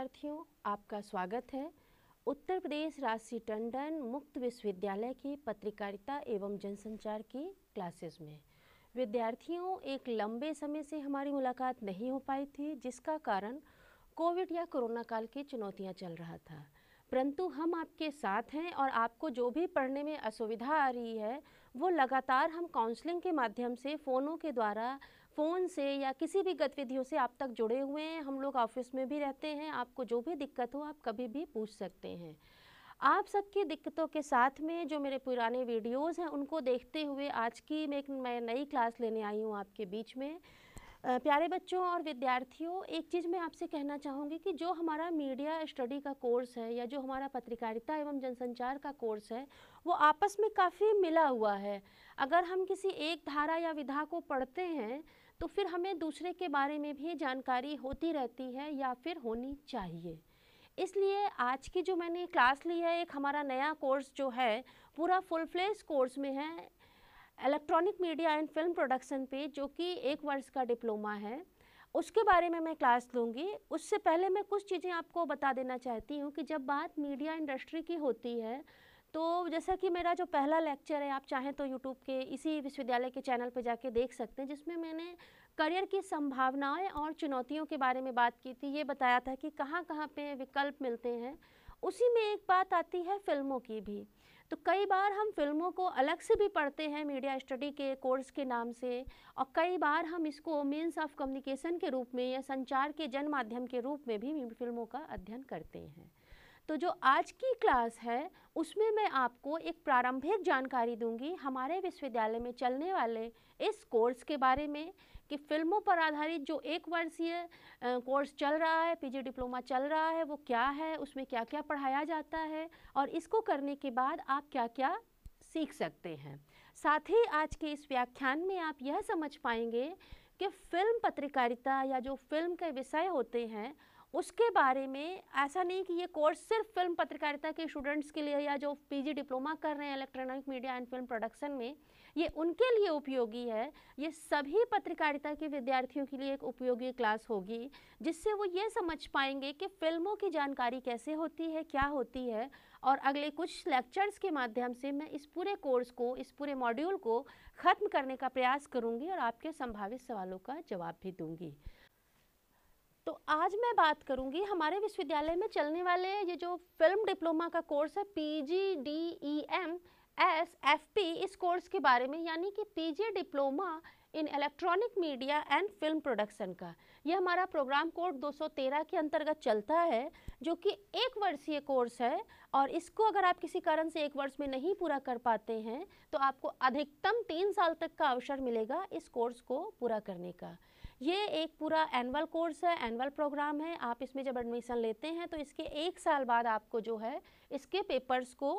विद्यार्थियों आपका स्वागत है उत्तर प्रदेश राशि टंडन मुक्त विश्वविद्यालय की पत्रकारिता एवं जनसंचार की क्लासेस में विद्यार्थियों एक लंबे समय से हमारी मुलाकात नहीं हो पाई थी जिसका कारण कोविड या कोरोना काल की चुनौतियां चल रहा था परंतु हम आपके साथ हैं और आपको जो भी पढ़ने में असुविधा आ रही है वो लगातार हम काउंसलिंग के माध्यम से फ़ोनों के द्वारा फ़ोन से या किसी भी गतिविधियों से आप तक जुड़े हुए हैं हम लोग ऑफिस में भी रहते हैं आपको जो भी दिक्कत हो आप कभी भी पूछ सकते हैं आप सबकी दिक्कतों के साथ में जो मेरे पुराने वीडियोस हैं उनको देखते हुए आज की मैं एक मैं नई क्लास लेने आई हूँ आपके बीच में प्यारे बच्चों और विद्यार्थियों एक चीज़ मैं आपसे कहना चाहूँगी कि जो हमारा मीडिया स्टडी का कोर्स है या जो हमारा पत्रकारिता एवं जनसंचार का कोर्स है वो आपस में काफ़ी मिला हुआ है अगर हम किसी एक धारा या विधा को पढ़ते हैं तो फिर हमें दूसरे के बारे में भी जानकारी होती रहती है या फिर होनी चाहिए इसलिए आज की जो मैंने क्लास ली है एक हमारा नया कोर्स जो है पूरा फुल फ्लेज कोर्स में है electronic media and film production पे जो कि एक वर्ष का डिप्लोमा है उसके बारे में मैं क्लास लूँगी उससे पहले मैं कुछ चीज़ें आपको बता देना चाहती हूँ कि जब बात मीडिया इंडस्ट्री की होती है तो जैसा कि मेरा जो पहला लेक्चर है आप चाहें तो यूट्यूब के इसी विश्वविद्यालय के चैनल पर जाके देख सकते हैं जिसमें मैंने करियर की संभावनाएं और चुनौतियों के बारे में बात की थी ये बताया था कि कहाँ कहाँ पे विकल्प मिलते हैं उसी में एक बात आती है फिल्मों की भी तो कई बार हम फिल्मों को अलग से भी पढ़ते हैं मीडिया स्टडी के कोर्स के नाम से और कई बार हम इसको मीन्स ऑफ कम्युनिकेशन के रूप में या संचार के जन माध्यम के रूप में भी फिल्मों का अध्ययन करते हैं तो जो आज की क्लास है उसमें मैं आपको एक प्रारंभिक जानकारी दूंगी हमारे विश्वविद्यालय में चलने वाले इस कोर्स के बारे में कि फिल्मों पर आधारित जो एक वर्षीय कोर्स चल रहा है पीजी डिप्लोमा चल रहा है वो क्या है उसमें क्या क्या पढ़ाया जाता है और इसको करने के बाद आप क्या क्या सीख सकते हैं साथ ही आज के इस व्याख्यान में आप यह समझ पाएंगे कि फिल्म पत्रकारिता या जो फिल्म के विषय होते हैं उसके बारे में ऐसा नहीं कि ये कोर्स सिर्फ फिल्म पत्रकारिता के स्टूडेंट्स के लिए या जो पीजी डिप्लोमा कर रहे हैं electronic media and film production में ये उनके लिए उपयोगी है ये सभी पत्रकारिता के विद्यार्थियों के लिए एक उपयोगी क्लास होगी जिससे वो ये समझ पाएंगे कि फिल्मों की जानकारी कैसे होती है क्या होती है और अगले कुछ लेक्चर्स के माध्यम से मैं इस पूरे कोर्स को इस पूरे मॉड्यूल को ख़त्म करने का प्रयास करूँगी और आपके संभावित सवालों का जवाब भी दूँगी तो आज मैं बात करूंगी हमारे विश्वविद्यालय में चलने वाले ये जो फिल्म डिप्लोमा का कोर्स है P G D E M S F P इस कोर्स के बारे में यानी कि P G diploma in electronic media and film production का यह हमारा प्रोग्राम कोड 213 के अंतर्गत चलता है जो कि एक वर्षीय कोर्स है और इसको अगर आप किसी कारण से एक वर्ष में नहीं पूरा कर पाते हैं तो आपको अधिकतम तीन साल तक का अवसर मिलेगा इस कोर्स को पूरा करने का ये एक पूरा एनुअल कोर्स है एनुअल प्रोग्राम है आप इसमें जब एडमिशन लेते हैं तो इसके एक साल बाद आपको जो है इसके पेपर्स को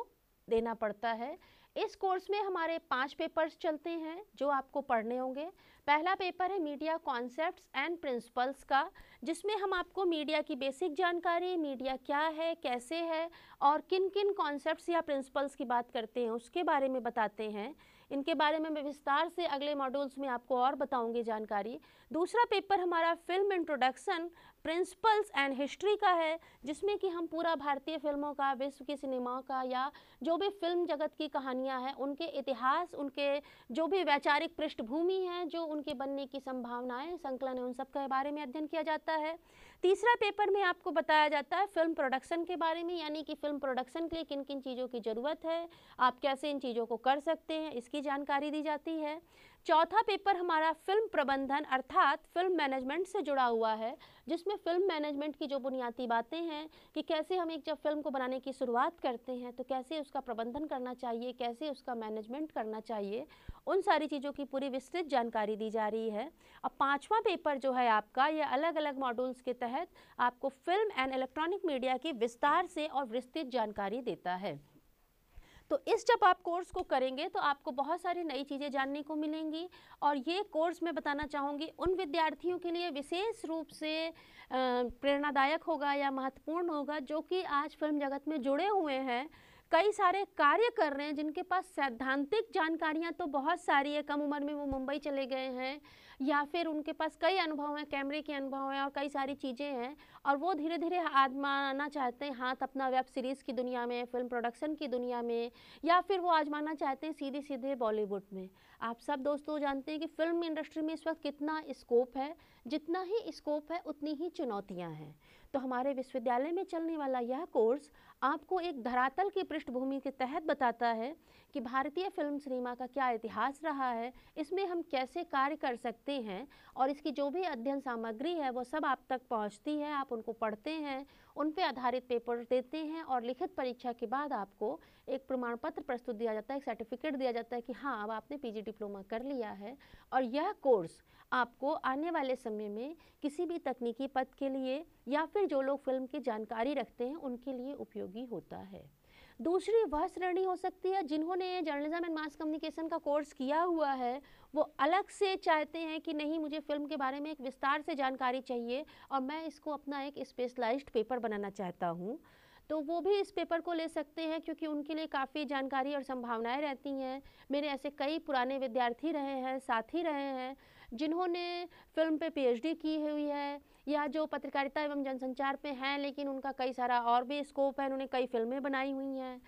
देना पड़ता है इस कोर्स में हमारे पांच पेपर्स चलते हैं जो आपको पढ़ने होंगे पहला पेपर है मीडिया कॉन्सेप्ट्स एंड प्रिंसिपल्स का जिसमें हम आपको मीडिया की बेसिक जानकारी मीडिया क्या है कैसे है और किन किन कॉन्सेप्ट्स या प्रिंसिपल्स की बात करते हैं उसके बारे में बताते हैं इनके बारे में मैं विस्तार से अगले मॉड्यूल्स में आपको और बताऊंगी जानकारी दूसरा पेपर हमारा film introduction principles and history का है जिसमें कि हम पूरा भारतीय फिल्मों का विश्व की सिनेमा का या जो भी फिल्म जगत की कहानियां हैं उनके इतिहास उनके जो भी वैचारिक पृष्ठभूमि है जो उनके बनने की संभावनाएं संकलन है उन सब के बारे में अध्ययन किया जाता है तीसरा पेपर में आपको बताया जाता है फिल्म प्रोडक्शन के बारे में यानी कि फिल्म प्रोडक्शन के लिए किन किन चीज़ों की ज़रूरत है आप कैसे इन चीज़ों को कर सकते हैं इसकी जानकारी दी जाती है चौथा पेपर हमारा फिल्म प्रबंधन अर्थात फिल्म मैनेजमेंट से जुड़ा हुआ है जिसमें फिल्म मैनेजमेंट की जो बुनियादी बातें हैं कि कैसे हम एक जब फिल्म को बनाने की शुरुआत करते हैं तो कैसे उसका प्रबंधन करना चाहिए कैसे उसका मैनेजमेंट करना चाहिए उन सारी चीज़ों की पूरी विस्तृत जानकारी दी जा रही है अब पाँचवा पेपर जो है आपका यह अलग अलग मॉड्यूल्स के तहत आपको फिल्म एंड इलेक्ट्रॉनिक मीडिया की विस्तार से और विस्तृत जानकारी देता है तो इस जब आप कोर्स को करेंगे तो आपको बहुत सारी नई चीज़ें जानने को मिलेंगी और ये कोर्स मैं बताना चाहूँगी उन विद्यार्थियों के लिए विशेष रूप से प्रेरणादायक होगा या महत्वपूर्ण होगा जो कि आज फिल्म जगत में जुड़े हुए हैं कई सारे कार्य कर रहे हैं जिनके पास सैद्धांतिक जानकारियां तो बहुत सारी है कम उम्र में वो मुंबई चले गए हैं या फिर उनके पास कई अनुभव हैं कैमरे के अनुभव हैं और कई सारी चीज़ें हैं और वो धीरे धीरे आजमाना चाहते हैं हाथ अपना वेब सीरीज़ की दुनिया में फिल्म प्रोडक्शन की दुनिया में या फिर वो आजमाना चाहते हैं सीधे सीधे बॉलीवुड में आप सब दोस्तों जानते हैं कि फिल्म इंडस्ट्री में इस वक्त कितना स्कोप है जितना ही स्कोप है उतनी ही चुनौतियाँ हैं तो हमारे विश्वविद्यालय में चलने वाला यह कोर्स आपको एक धरातल की पृष्ठभूमि के तहत बताता है कि भारतीय फिल्म सिनेमा का क्या इतिहास रहा है इसमें हम कैसे कार्य कर सकते करते हैं और इसकी जो भी अध्ययन सामग्री है वो सब आप तक पहुंचती है आप उनको पढ़ते हैं उन पर पे आधारित पेपर देते हैं और लिखित परीक्षा के बाद आपको एक प्रमाण पत्र प्रस्तुत दिया जाता है एक सर्टिफिकेट दिया जाता है कि हाँ अब आपने पी डिप्लोमा कर लिया है और यह कोर्स आपको आने वाले समय में किसी भी तकनीकी पद के लिए या फिर जो लोग फिल्म की जानकारी रखते हैं उनके लिए उपयोगी होता है दूसरी वह श्रेणी हो सकती है जिन्होंने जर्नलिज्म एंड मास कम्युनिकेशन का कोर्स किया हुआ है वो अलग से चाहते हैं कि नहीं मुझे फिल्म के बारे में एक विस्तार से जानकारी चाहिए और मैं इसको अपना एक स्पेशलाइज्ड पेपर बनाना चाहता हूँ तो वो भी इस पेपर को ले सकते हैं क्योंकि उनके लिए काफ़ी जानकारी और संभावनाएं रहती हैं मेरे ऐसे कई पुराने विद्यार्थी रहे हैं साथी रहे हैं जिन्होंने फिल्म पे पीएचडी की हुई है या जो पत्रकारिता एवं जनसंचार पे हैं लेकिन उनका कई सारा और भी स्कोप है उन्होंने कई फिल्में बनाई हुई हैं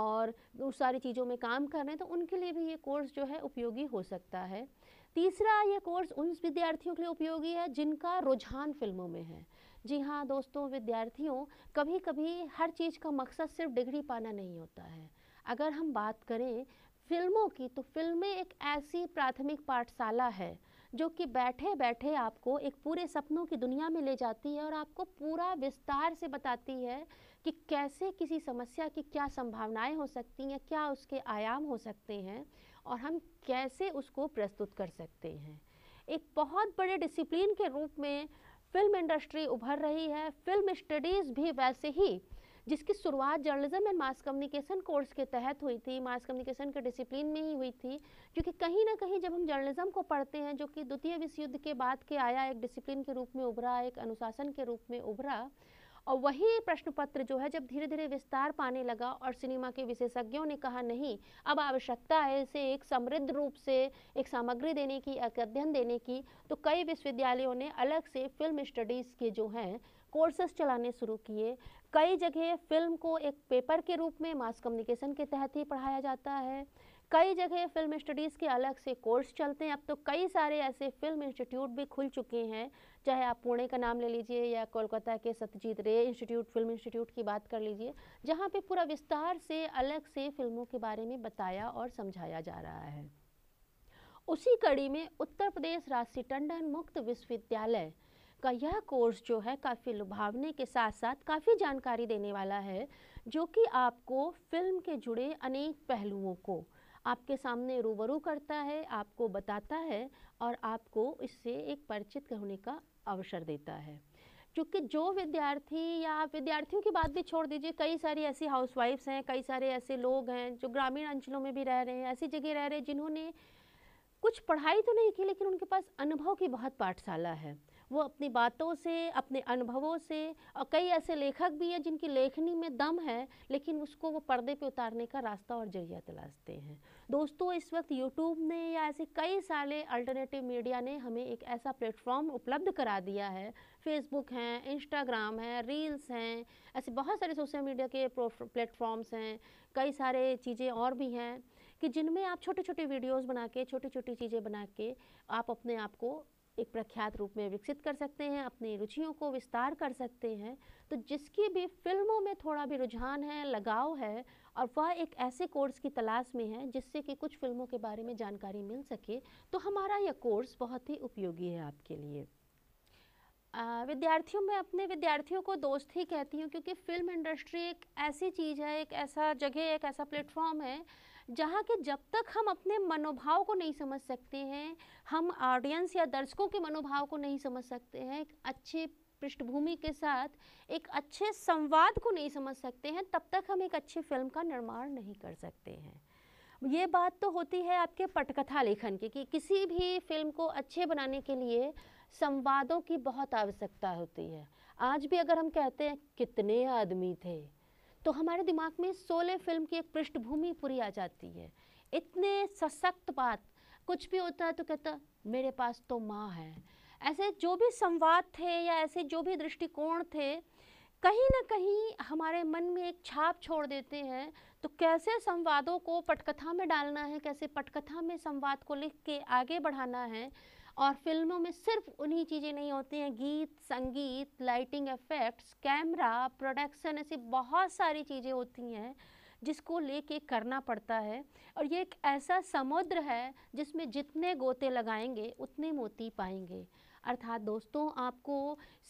और उस सारी चीज़ों में काम कर रहे हैं तो उनके लिए भी ये कोर्स जो है उपयोगी हो सकता है तीसरा ये कोर्स उन विद्यार्थियों के लिए उपयोगी है जिनका रुझान फिल्मों में है जी हाँ दोस्तों विद्यार्थियों कभी कभी हर चीज़ का मकसद सिर्फ डिग्री पाना नहीं होता है अगर हम बात करें फिल्मों की तो फिल्में एक ऐसी प्राथमिक पाठशाला है जो कि बैठे बैठे आपको एक पूरे सपनों की दुनिया में ले जाती है और आपको पूरा विस्तार से बताती है कि कैसे किसी समस्या की क्या संभावनाएं हो सकती हैं क्या उसके आयाम हो सकते हैं और हम कैसे उसको प्रस्तुत कर सकते हैं एक बहुत बड़े डिसिप्लिन के रूप में फ़िल्म इंडस्ट्री उभर रही है फ़िल्म स्टडीज़ भी वैसे ही जिसकी शुरुआत journalism and mass communication course के तहत हुई थी मास कम्युनिकेशन के डिसिप्लिन में ही हुई थी क्योंकि कहीं ना कहीं जब हम जर्नलिज्म को पढ़ते हैं जो कि द्वितीय विश्व युद्ध के बाद के आया एक डिसिप्लिन के रूप में उभरा एक अनुशासन के रूप में उभरा और वही प्रश्न पत्र जो है जब धीरे धीरे विस्तार पाने लगा और सिनेमा के विशेषज्ञों ने कहा नहीं अब आवश्यकता है इसे एक समृद्ध रूप से एक सामग्री देने की एक अध्ययन देने की तो कई विश्वविद्यालयों ने अलग से फिल्म स्टडीज़ के जो हैं कोर्सेस चलाने शुरू किए कई जगह फिल्म को एक पेपर के रूप में मास कम्युनिकेशन के तहत ही पढ़ाया जाता है कई जगह फिल्म स्टडीज़ के अलग से कोर्स चलते हैं अब तो कई सारे ऐसे फिल्म इंस्टीट्यूट भी खुल चुके हैं चाहे आप पुणे का नाम ले लीजिए या कोलकाता के सत्यजीत रे इंस्टीट्यूट फिल्म इंस्टीट्यूट की बात कर लीजिए जहाँ पे पूरा विस्तार से अलग से फिल्मों के बारे में बताया और समझाया जा रहा है उसी कड़ी में उत्तर प्रदेश राशि टंडन मुक्त विश्वविद्यालय का यह कोर्स जो है काफ़ी लुभावने के साथ साथ काफ़ी जानकारी देने वाला है जो कि आपको फिल्म के जुड़े अनेक पहलुओं को आपके सामने रूबरू करता है आपको बताता है और आपको इससे एक परिचित होने का अवसर देता है क्योंकि जो विद्यार्थी या आप विद्यार्थियों की बात भी छोड़ दीजिए कई सारी ऐसी हाउसवाइफ्स हैं कई सारे ऐसे लोग हैं जो ग्रामीण अंचलों में भी रह रहे हैं ऐसी जगह रह रहे हैं जिन्होंने कुछ पढ़ाई तो नहीं की लेकिन उनके पास अनुभव की बहुत पाठशाला है वो अपनी बातों से अपने अनुभवों से और कई ऐसे लेखक भी हैं जिनकी लेखनी में दम है लेकिन उसको वो पर्दे पे उतारने का रास्ता और जरिया तलाशते हैं दोस्तों इस वक्त यूट्यूब ने या ऐसे कई सारे अल्टरनेटिव मीडिया ने हमें एक ऐसा प्लेटफॉर्म उपलब्ध करा दिया है फेसबुक हैं इंस्टाग्राम है रील्स हैं ऐसे बहुत सारे सोशल मीडिया के प्लेटफॉर्म्स हैं कई सारे चीज़ें और भी हैं कि जिनमें आप छोटे छोटे वीडियोस बना के छोटी छोटी चीज़ें बना के आप अपने आप को एक प्रख्यात रूप में विकसित कर सकते हैं अपनी रुचियों को विस्तार कर सकते हैं तो जिसकी भी फिल्मों में थोड़ा भी रुझान है लगाव है और वह एक ऐसे कोर्स की तलाश में है जिससे कि कुछ फिल्मों के बारे में जानकारी मिल सके तो हमारा यह कोर्स बहुत ही उपयोगी है आपके लिए विद्यार्थियों में अपने विद्यार्थियों को दोस्त ही कहती हूँ क्योंकि फ़िल्म इंडस्ट्री एक ऐसी चीज़ है एक ऐसा जगह एक ऐसा प्लेटफॉर्म है जहाँ के जब तक हम अपने मनोभाव को नहीं समझ सकते हैं हम ऑडियंस या दर्शकों के मनोभाव को नहीं समझ सकते हैं एक अच्छे पृष्ठभूमि के साथ एक अच्छे संवाद को नहीं समझ सकते हैं तब तक हम एक अच्छी फिल्म का निर्माण नहीं कर सकते हैं ये बात तो होती है आपके पटकथा लेखन की कि किसी भी फिल्म को अच्छे बनाने के लिए संवादों की बहुत आवश्यकता होती है आज भी अगर हम कहते हैं कितने आदमी थे तो हमारे दिमाग में सोले फिल्म की एक पृष्ठभूमि पूरी आ जाती है इतने सशक्त बात कुछ भी होता है तो कहता मेरे पास तो माँ है ऐसे जो भी संवाद थे या ऐसे जो भी दृष्टिकोण थे कहीं ना कहीं हमारे मन में एक छाप छोड़ देते हैं तो कैसे संवादों को पटकथा में डालना है कैसे पटकथा में संवाद को लिख के आगे बढ़ाना है और फिल्मों में सिर्फ उन्हीं चीज़ें नहीं होती हैं गीत संगीत लाइटिंग इफ़ेक्ट्स कैमरा प्रोडक्शन ऐसी बहुत सारी चीज़ें होती हैं जिसको लेके करना पड़ता है और ये एक ऐसा समुद्र है जिसमें जितने गोते लगाएंगे उतने मोती पाएंगे अर्थात दोस्तों आपको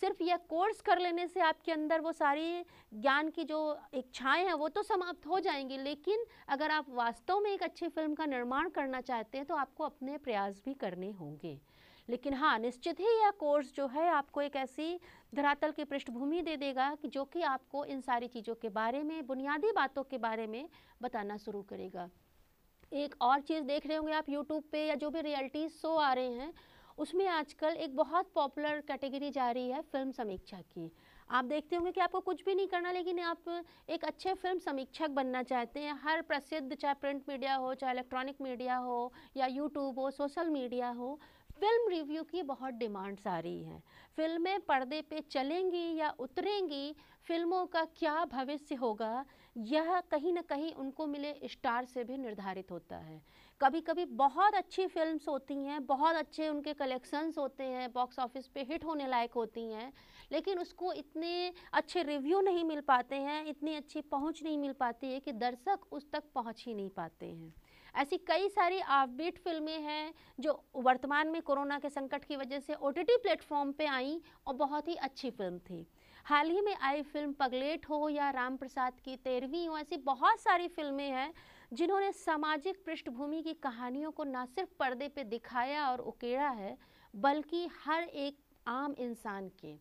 सिर्फ यह कोर्स कर लेने से आपके अंदर वो सारी ज्ञान की जो इच्छाएं हैं वो तो समाप्त हो जाएंगी लेकिन अगर आप वास्तव में एक अच्छी फिल्म का निर्माण करना चाहते हैं तो आपको अपने प्रयास भी करने होंगे लेकिन हाँ निश्चित ही यह कोर्स जो है आपको एक ऐसी धरातल की पृष्ठभूमि दे देगा कि जो कि आपको इन सारी चीज़ों के बारे में बुनियादी बातों के बारे में बताना शुरू करेगा एक और चीज़ देख रहे होंगे आप यूट्यूब पे या जो भी रियलिटी शो आ रहे हैं उसमें आजकल एक बहुत पॉपुलर कैटेगरी जा रही है फिल्म समीक्षा की आप देखते होंगे कि आपको कुछ भी नहीं करना लेकिन आप एक अच्छे फिल्म समीक्षक बनना चाहते हैं हर प्रसिद्ध चाहे प्रिंट मीडिया हो चाहे इलेक्ट्रॉनिक मीडिया हो या यूट्यूब हो सोशल मीडिया हो फिल्म रिव्यू की बहुत डिमांड्स आ रही हैं फिल्में पर्दे पे चलेंगी या उतरेंगी फिल्मों का क्या भविष्य होगा यह कहीं ना कहीं उनको मिले स्टार से भी निर्धारित होता है कभी कभी बहुत अच्छी फिल्म्स होती हैं बहुत अच्छे उनके कलेक्शंस होते हैं बॉक्स ऑफिस पे हिट होने लायक होती हैं लेकिन उसको इतने अच्छे रिव्यू नहीं मिल पाते हैं इतनी अच्छी पहुंच नहीं मिल पाती है कि दर्शक उस तक पहुंच ही नहीं पाते हैं ऐसी कई सारी ऑफबीट फिल्में हैं जो वर्तमान में कोरोना के संकट की वजह से ओ टी प्लेटफॉर्म पर आई और बहुत ही अच्छी फिल्म थी हाल ही में आई फिल्म पगलेट हो या राम प्रसाद की तेरहवीं हो ऐसी बहुत सारी फिल्में हैं जिन्होंने सामाजिक पृष्ठभूमि की कहानियों को ना सिर्फ पर्दे पे दिखाया और उकेड़ा है बल्कि हर एक आम इंसान के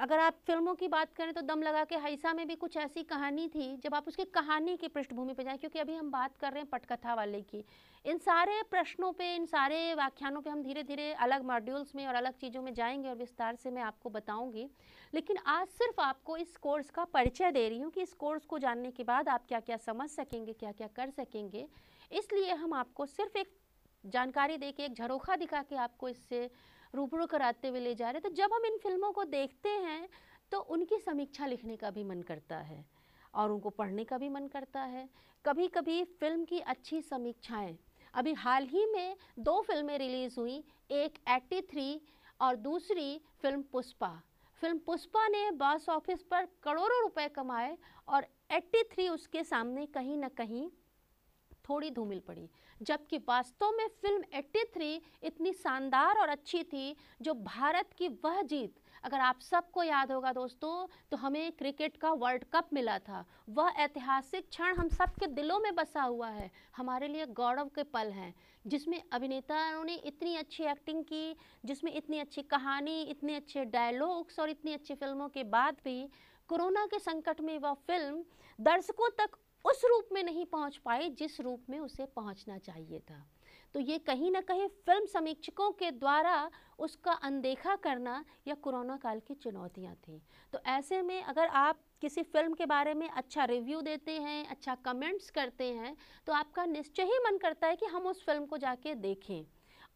अगर आप फिल्मों की बात करें तो दम लगा के हईसा में भी कुछ ऐसी कहानी थी जब आप उसकी कहानी की पृष्ठभूमि पर जाएं क्योंकि अभी हम बात कर रहे हैं पटकथा वाले की इन सारे प्रश्नों पे इन सारे व्याख्यानों पे हम धीरे धीरे अलग मॉड्यूल्स में और अलग चीज़ों में जाएंगे और विस्तार से मैं आपको बताऊंगी लेकिन आज सिर्फ आपको इस कोर्स का परिचय दे रही हूँ कि इस कोर्स को जानने के बाद आप क्या क्या समझ सकेंगे क्या क्या कर सकेंगे इसलिए हम आपको सिर्फ एक जानकारी दे के एक झरोखा दिखा के आपको इससे रूबरू कराते हुए ले जा रहे तो जब हम इन फिल्मों को देखते हैं तो उनकी समीक्षा लिखने का भी मन करता है और उनको पढ़ने का भी मन करता है कभी कभी फिल्म की अच्छी समीक्षाएं अभी हाल ही में दो फिल्में रिलीज़ हुई एक 83 और दूसरी फिल्म पुष्पा फिल्म पुष्पा ने बॉक्स ऑफिस पर करोड़ों रुपए कमाए और 83 उसके सामने कहीं ना कहीं थोड़ी धूमिल पड़ी जबकि वास्तव में फिल्म 83 इतनी शानदार और अच्छी थी जो भारत की वह जीत अगर आप सबको याद होगा दोस्तों तो हमें क्रिकेट का वर्ल्ड कप मिला था वह ऐतिहासिक क्षण हम सबके दिलों में बसा हुआ है हमारे लिए गौरव के पल हैं जिसमें अभिनेताओं ने इतनी अच्छी एक्टिंग की जिसमें इतनी अच्छी कहानी इतने अच्छे डायलॉग्स और इतनी अच्छी फिल्मों के बाद भी कोरोना के संकट में वह फिल्म दर्शकों तक उस रूप में नहीं पहुंच पाए जिस रूप में उसे पहुंचना चाहिए था तो ये कहीं ना कहीं फिल्म समीक्षकों के द्वारा उसका अनदेखा करना या कोरोना काल की चुनौतियाँ थी तो ऐसे में अगर आप किसी फिल्म के बारे में अच्छा रिव्यू देते हैं अच्छा कमेंट्स करते हैं तो आपका निश्चय ही मन करता है कि हम उस फिल्म को जाके देखें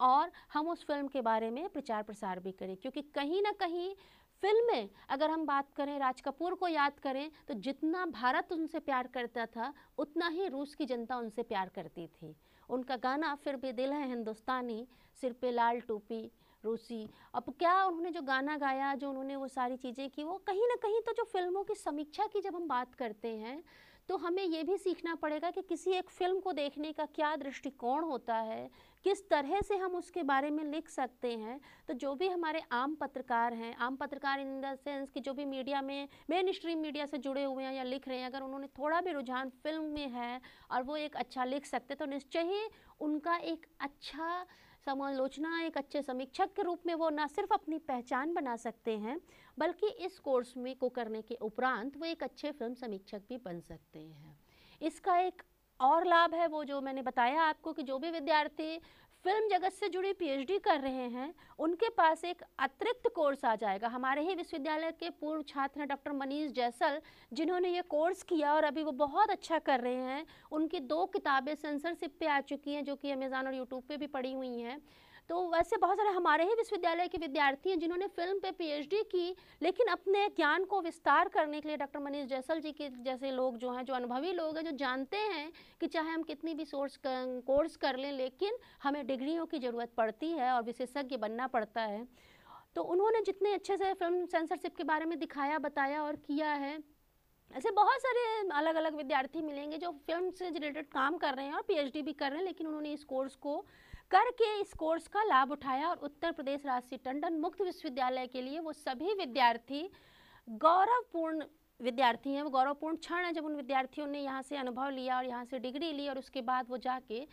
और हम उस फिल्म के बारे में प्रचार प्रसार भी करें क्योंकि कहीं ना कहीं फिल्में अगर हम बात करें राज कपूर को याद करें तो जितना भारत उनसे प्यार करता था उतना ही रूस की जनता उनसे प्यार करती थी उनका गाना फिर भी दिल है हिंदुस्तानी सिर पे लाल टोपी रूसी अब क्या उन्होंने जो गाना गाया जो उन्होंने वो सारी चीज़ें की वो कहीं ना कहीं तो जो फिल्मों की समीक्षा की जब हम बात करते हैं तो हमें ये भी सीखना पड़ेगा कि किसी एक फिल्म को देखने का क्या दृष्टिकोण होता है किस तरह से हम उसके बारे में लिख सकते हैं तो जो भी हमारे आम पत्रकार हैं आम पत्रकार इन द सेंस कि जो भी मीडिया में मेन स्ट्रीम मीडिया से जुड़े हुए हैं या लिख रहे हैं अगर उन्होंने थोड़ा भी रुझान फिल्म में है और वो एक अच्छा लिख सकते तो निश्चय ही उनका एक अच्छा समालोचना एक अच्छे समीक्षक के रूप में वो ना सिर्फ अपनी पहचान बना सकते हैं बल्कि इस कोर्स में को करने के उपरांत वो एक अच्छे फिल्म समीक्षक भी बन सकते हैं इसका एक और लाभ है वो जो मैंने बताया आपको कि जो भी विद्यार्थी फिल्म जगत से जुड़ी पीएचडी कर रहे हैं उनके पास एक अतिरिक्त कोर्स आ जाएगा हमारे ही विश्वविद्यालय के पूर्व छात्र हैं डॉक्टर मनीष जैसल जिन्होंने ये कोर्स किया और अभी वो बहुत अच्छा कर रहे हैं उनकी दो किताबें सेंसरशिप पे आ चुकी हैं जो कि अमेज़ान और यूट्यूब पे भी पड़ी हुई हैं तो वैसे बहुत सारे हमारे ही विश्वविद्यालय के विद्यार्थी हैं जिन्होंने फिल्म पे पीएचडी की लेकिन अपने ज्ञान को विस्तार करने के लिए डॉक्टर मनीष जैसल जी के जैसे लोग जो हैं जो अनुभवी लोग हैं जो जानते हैं कि चाहे हम कितनी भी सोर्स कोर्स कर लें लेकिन हमें डिग्रियों की ज़रूरत पड़ती है और विशेषज्ञ बनना पड़ता है तो उन्होंने जितने अच्छे से फिल्म सेंसरशिप के बारे में दिखाया बताया और किया है ऐसे बहुत सारे अलग अलग विद्यार्थी मिलेंगे जो फिल्म से रिलेटेड काम कर रहे हैं और पीएचडी भी कर रहे हैं लेकिन उन्होंने इस कोर्स को करके इस कोर्स का लाभ उठाया और उत्तर प्रदेश राष्ट्रीय टंडन मुक्त विश्वविद्यालय के लिए वो सभी विद्यार्थी गौरवपूर्ण विद्यार्थी हैं वो गौरवपूर्ण क्षण है जब उन विद्यार्थियों ने यहाँ से अनुभव लिया और यहाँ से डिग्री ली और उसके बाद वो जाके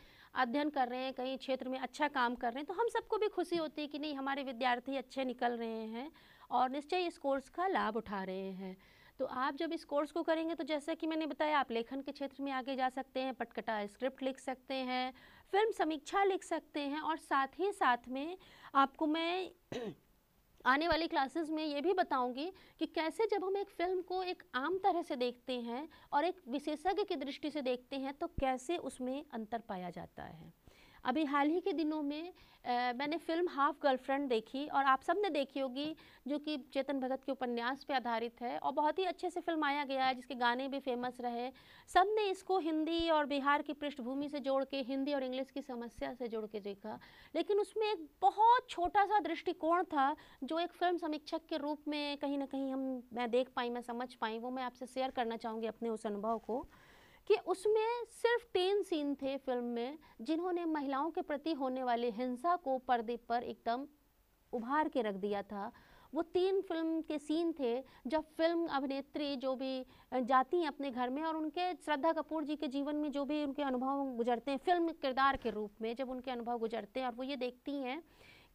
अध्ययन कर रहे हैं कहीं क्षेत्र में अच्छा काम कर रहे हैं तो हम सबको भी खुशी होती है कि नहीं हमारे विद्यार्थी अच्छे निकल रहे हैं और निश्चय इस कोर्स का लाभ उठा रहे हैं तो आप जब इस कोर्स को करेंगे तो जैसा कि मैंने बताया आप लेखन के क्षेत्र में आगे जा सकते हैं पटकटा स्क्रिप्ट लिख सकते हैं फिल्म समीक्षा लिख सकते हैं और साथ ही साथ में आपको मैं आने वाली क्लासेस में ये भी बताऊंगी कि कैसे जब हम एक फिल्म को एक आम तरह से देखते हैं और एक विशेषज्ञ की दृष्टि से देखते हैं तो कैसे उसमें अंतर पाया जाता है अभी हाल ही के दिनों में आ, मैंने फिल्म हाफ गर्लफ्रेंड देखी और आप सब ने देखी होगी जो कि चेतन भगत के उपन्यास पर आधारित है और बहुत ही अच्छे से फिल्म आया गया है जिसके गाने भी फेमस रहे सब ने इसको हिंदी और बिहार की पृष्ठभूमि से जोड़ के हिंदी और इंग्लिश की समस्या से जोड़ के देखा लेकिन उसमें एक बहुत छोटा सा दृष्टिकोण था जो एक फिल्म समीक्षक के रूप में कहीं ना कहीं हम मैं देख पाई मैं समझ पाई वो मैं आपसे शेयर करना चाहूँगी अपने उस अनुभव को कि उसमें सिर्फ तीन सीन थे फिल्म में जिन्होंने महिलाओं के प्रति होने वाली हिंसा को पर्दे पर एकदम उभार के रख दिया था वो तीन फिल्म के सीन थे जब फिल्म अभिनेत्री जो भी जाती हैं अपने घर में और उनके श्रद्धा कपूर जी के जीवन में जो भी उनके अनुभव गुजरते हैं फिल्म किरदार के रूप में जब उनके अनुभव गुजरते हैं और वो ये देखती हैं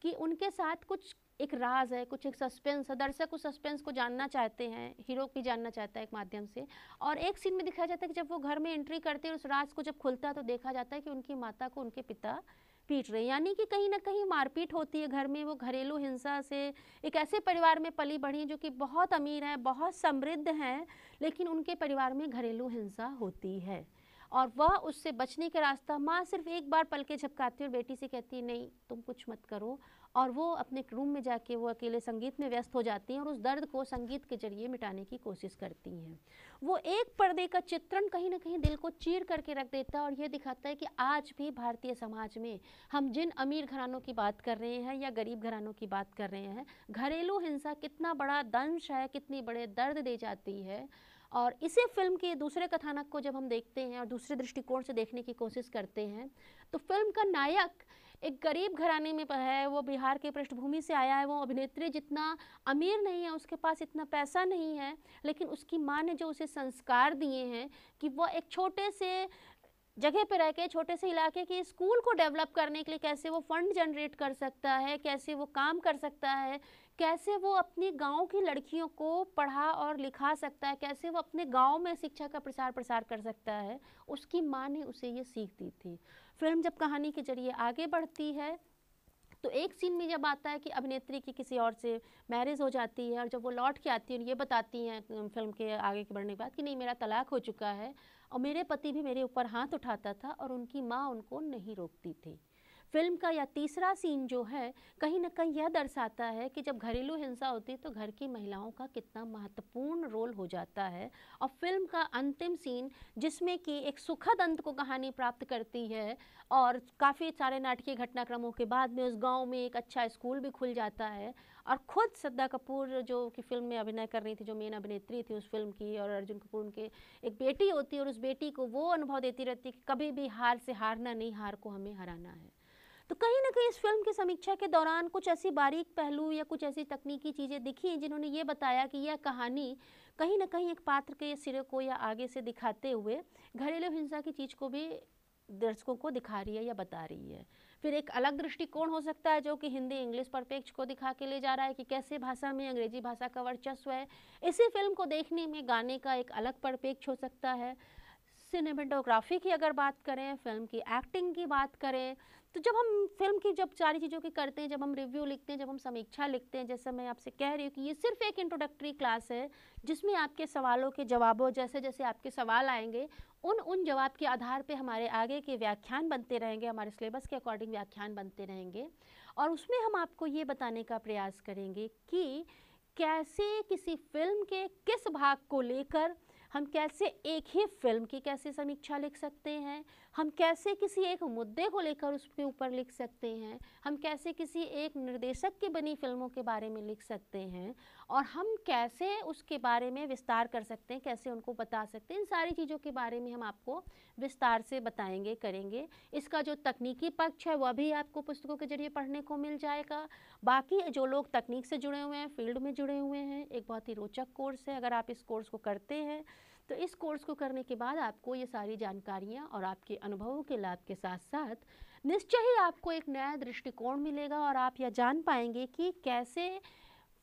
कि उनके साथ कुछ एक राज है कुछ एक सस्पेंस है दर्शक उस सस्पेंस को जानना चाहते हैं हीरो भी जानना चाहता है एक माध्यम से और एक सीन में दिखाया जाता है कि जब वो घर में एंट्री करते हैं उस राज को जब खुलता है तो देखा जाता है कि उनकी माता को उनके पिता पीट रहे यानी कि कहीं ना कहीं मारपीट होती है घर में वो घरेलू हिंसा से एक ऐसे परिवार में पली बढ़ी जो कि बहुत अमीर है बहुत समृद्ध हैं लेकिन उनके परिवार में घरेलू हिंसा होती है और वह उससे बचने का रास्ता माँ सिर्फ एक बार पल के झपकाती है और बेटी से कहती है नहीं तुम कुछ मत करो और वो अपने रूम में जाके वो अकेले संगीत में व्यस्त हो जाती हैं और उस दर्द को संगीत के जरिए मिटाने की कोशिश करती हैं वो एक पर्दे का चित्रण कहीं ना कहीं दिल को चीर करके रख देता है और ये दिखाता है कि आज भी भारतीय समाज में हम जिन अमीर घरानों की बात कर रहे हैं या गरीब घरानों की बात कर रहे हैं घरेलू हिंसा कितना बड़ा दंश है कितनी बड़े दर्द दे जाती है और इसी फिल्म के दूसरे कथानक को जब हम देखते हैं और दूसरे दृष्टिकोण से देखने की कोशिश करते हैं तो फिल्म का नायक एक गरीब घराने में है वो बिहार के पृष्ठभूमि से आया है वो अभिनेत्री जितना अमीर नहीं है उसके पास इतना पैसा नहीं है लेकिन उसकी माँ ने जो उसे संस्कार दिए हैं कि वह एक छोटे से जगह पर रह के छोटे से इलाके के स्कूल को डेवलप करने के लिए कैसे वो फंड जनरेट कर सकता है कैसे वो काम कर सकता है कैसे वो अपने गांव की लड़कियों को पढ़ा और लिखा सकता है कैसे वो अपने गांव में शिक्षा का प्रचार प्रसार कर सकता है उसकी माँ ने उसे ये सीख दी थी फिल्म जब कहानी के जरिए आगे बढ़ती है तो एक सीन में जब आता है कि अभिनेत्री की किसी और से मैरिज हो जाती है और जब वो लौट के आती है ये बताती हैं फिल्म के आगे के बढ़ने के बाद कि नहीं मेरा तलाक हो चुका है और मेरे पति भी मेरे ऊपर हाथ उठाता था और उनकी माँ उनको नहीं रोकती थी फिल्म का या तीसरा सीन जो है कहीं ना कहीं यह दर्शाता है कि जब घरेलू हिंसा होती है तो घर की महिलाओं का कितना महत्वपूर्ण रोल हो जाता है और फिल्म का अंतिम सीन जिसमें कि एक सुखद अंत को कहानी प्राप्त करती है और काफ़ी सारे नाटकीय घटनाक्रमों के बाद में उस गाँव में एक अच्छा स्कूल भी खुल जाता है और ख़ुद श्रद्धा कपूर जो कि फिल्म में अभिनय कर रही थी जो मेन अभिनेत्री थी उस फिल्म की और अर्जुन कपूर उनके एक बेटी होती है और उस बेटी को वो अनुभव देती रहती है कि कभी भी हार से हारना नहीं हार को हमें हराना है तो कहीं ना कहीं इस फिल्म की समीक्षा के दौरान कुछ ऐसी बारीक पहलू या कुछ ऐसी तकनीकी चीज़ें दिखी जिन्होंने ये बताया कि यह कहानी कहीं ना कहीं एक पात्र के सिरे को या आगे से दिखाते हुए घरेलू हिंसा की चीज़ को भी दर्शकों को दिखा रही है या बता रही है फिर एक अलग दृष्टिकोण हो सकता है जो कि हिंदी इंग्लिश परिपेक्ष को दिखा के ले जा रहा है कि कैसे भाषा में अंग्रेजी भाषा का वर्चस्व है इसी फिल्म को देखने में गाने का एक अलग परिपेक्ष हो सकता है सिनेमेटोग्राफी की अगर बात करें फिल्म की एक्टिंग की बात करें तो जब हम फिल्म की जब सारी चीज़ों की करते हैं जब हम रिव्यू लिखते हैं जब हम समीक्षा लिखते हैं जैसे मैं आपसे कह रही हूँ कि ये सिर्फ एक इंट्रोडक्टरी क्लास है जिसमें आपके सवालों के जवाबों जैसे जैसे आपके सवाल आएंगे उन उन जवाब के आधार पे हमारे आगे के व्याख्यान बनते रहेंगे हमारे सिलेबस के अकॉर्डिंग व्याख्यान बनते रहेंगे और उसमें हम आपको ये बताने का प्रयास करेंगे कि कैसे किसी फिल्म के किस भाग को लेकर हम कैसे एक ही फिल्म की कैसे समीक्षा लिख सकते हैं हम कैसे किसी एक मुद्दे को लेकर उसके ऊपर लिख सकते हैं हम कैसे किसी एक निर्देशक की बनी फिल्मों के बारे में लिख सकते हैं और हम कैसे उसके बारे में विस्तार कर सकते हैं कैसे उनको बता सकते हैं इन सारी चीज़ों के बारे में हम आपको विस्तार से बताएंगे करेंगे इसका जो तकनीकी पक्ष है वह भी आपको पुस्तकों के जरिए पढ़ने को मिल जाएगा बाकी जो लोग तकनीक से जुड़े हुए हैं फील्ड में जुड़े हुए हैं एक बहुत ही रोचक कोर्स है अगर आप इस कोर्स को करते हैं तो इस कोर्स को करने के बाद आपको ये सारी जानकारियाँ और आपके अनुभवों के लाभ के साथ साथ निश्चय ही आपको एक नया दृष्टिकोण मिलेगा और आप यह जान पाएंगे कि कैसे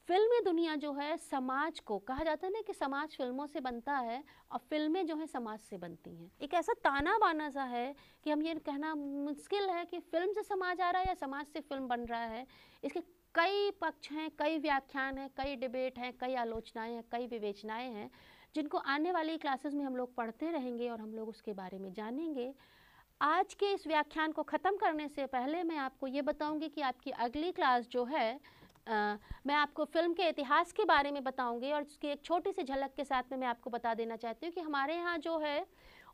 फिल्मी दुनिया जो है समाज को कहा जाता है ना कि समाज फिल्मों से बनता है और फिल्में जो है समाज से बनती हैं एक ऐसा ताना बाना सा है कि हम ये कहना मुश्किल है कि फिल्म से समाज आ रहा है या समाज से फिल्म बन रहा है इसके कई पक्ष हैं कई व्याख्यान हैं कई डिबेट हैं कई आलोचनाएं हैं कई विवेचनाएं हैं जिनको आने वाली क्लासेस में हम लोग पढ़ते रहेंगे और हम लोग उसके बारे में जानेंगे आज के इस व्याख्यान को ख़त्म करने से पहले मैं आपको ये बताऊंगी कि आपकी अगली क्लास जो है आ, मैं आपको फ़िल्म के इतिहास के बारे में बताऊंगी और उसकी एक छोटी सी झलक के साथ में मैं आपको बता देना चाहती हूँ कि हमारे यहाँ जो है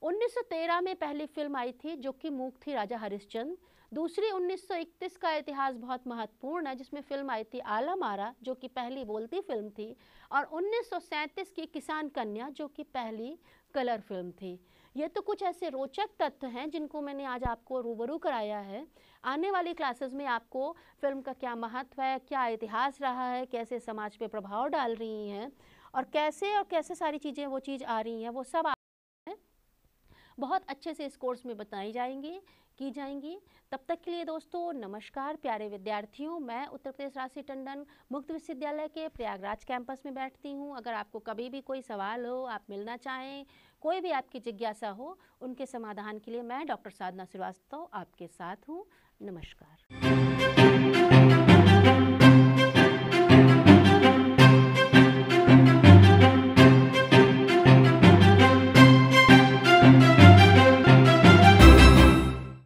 1913 में पहली फिल्म आई थी जो कि मूक थी राजा हरिश्चंद दूसरी 1931 का इतिहास बहुत महत्वपूर्ण है जिसमें फिल्म आई थी आला मारा जो कि पहली बोलती फिल्म थी और 1937 की किसान कन्या जो कि पहली कलर फिल्म थी ये तो कुछ ऐसे रोचक तथ्य हैं जिनको मैंने आज आपको रूबरू कराया है आने वाली क्लासेस में आपको फिल्म का क्या महत्व है क्या इतिहास रहा है कैसे समाज पे प्रभाव डाल रही हैं और कैसे और कैसे सारी चीज़ें वो चीज़ आ रही हैं वो सब आ हैं बहुत अच्छे से इस कोर्स में बताई जाएंगी की जाएंगी तब तक के लिए दोस्तों नमस्कार प्यारे विद्यार्थियों मैं उत्तर प्रदेश राशि टंडन मुक्त विश्वविद्यालय के प्रयागराज कैंपस में बैठती हूँ अगर आपको कभी भी कोई सवाल हो आप मिलना चाहें कोई भी आपकी जिज्ञासा हो उनके समाधान के लिए मैं डॉक्टर साधना श्रीवास्तव आपके साथ हूँ नमस्कार